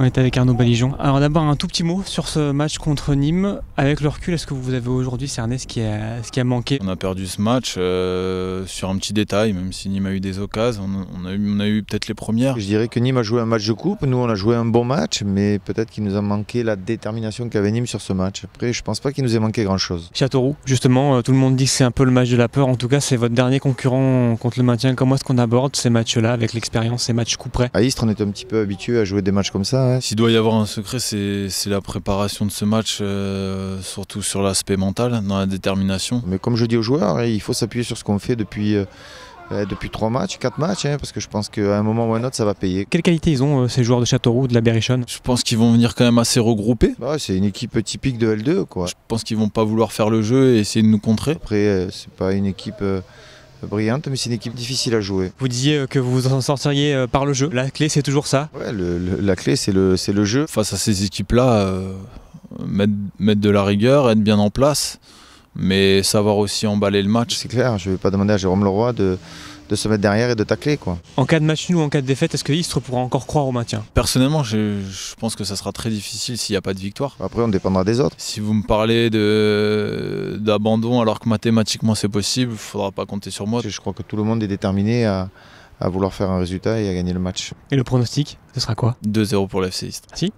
On est avec Arnaud Balijon. Alors d'abord un tout petit mot sur ce match contre Nîmes. Avec le recul, est-ce que vous avez aujourd'hui cerné ce qui, a, manqué On a perdu ce match euh, sur un petit détail, même si Nîmes a eu des occasions, on a, eu, peut-être les premières. Je dirais que Nîmes a joué un match de coupe, nous on a joué un bon match, mais peut-être qu'il nous a manqué la détermination qu'avait Nîmes sur ce match. Après, je pense pas qu'il nous ait manqué grand-chose. Châteauroux, justement, euh, tout le monde dit que c'est un peu le match de la peur, en tout cas c'est votre dernier concurrent contre le maintien. Comment est-ce qu'on aborde ces matchs-là avec l'expérience, ces matchs coup près À Istres, on est un petit peu habitué à jouer des matchs comme ça. S'il doit y avoir un secret, c'est la préparation de ce match, euh, surtout sur l'aspect mental, dans la détermination. Mais comme je dis aux joueurs, hein, il faut s'appuyer sur ce qu'on fait depuis. Euh, euh, depuis 3 matchs, 4 matchs, hein, parce que je pense qu'à un moment ou à un autre, ça va payer. Quelles qualités ils ont, ces joueurs de Châteauroux, de la Berrichonne Je pense qu'ils vont venir quand même assez regroupés. Bah c'est une équipe typique de L2. Quoi. Je pense qu'ils vont pas vouloir faire le jeu et essayer de nous contrer. Après, c'est pas une équipe brillante, mais c'est une équipe difficile à jouer. Vous disiez euh, que vous vous en sortiriez euh, par le jeu. La clé, c'est toujours ça Oui, la clé, c'est le, le jeu. Face à ces équipes-là, euh, mettre, mettre, de la rigueur, être bien en place, mais savoir aussi emballer le match. C'est clair, je ne vais pas demander à Jérôme Leroy de de se mettre derrière et de tacler. Quoi. En cas de match nul ou en cas de défaite, est-ce que Istres pourra encore croire au maintien Personnellement, je, pense que ça sera très difficile s'il n'y a pas de victoire. Après, on dépendra des autres. Si vous me parlez d'abandon alors que mathématiquement c'est possible, il ne faudra pas compter sur moi. Je crois que tout le monde est déterminé à, vouloir faire un résultat et à gagner le match. Et le pronostic, ce sera quoi 2-0 pour l'FC Istres.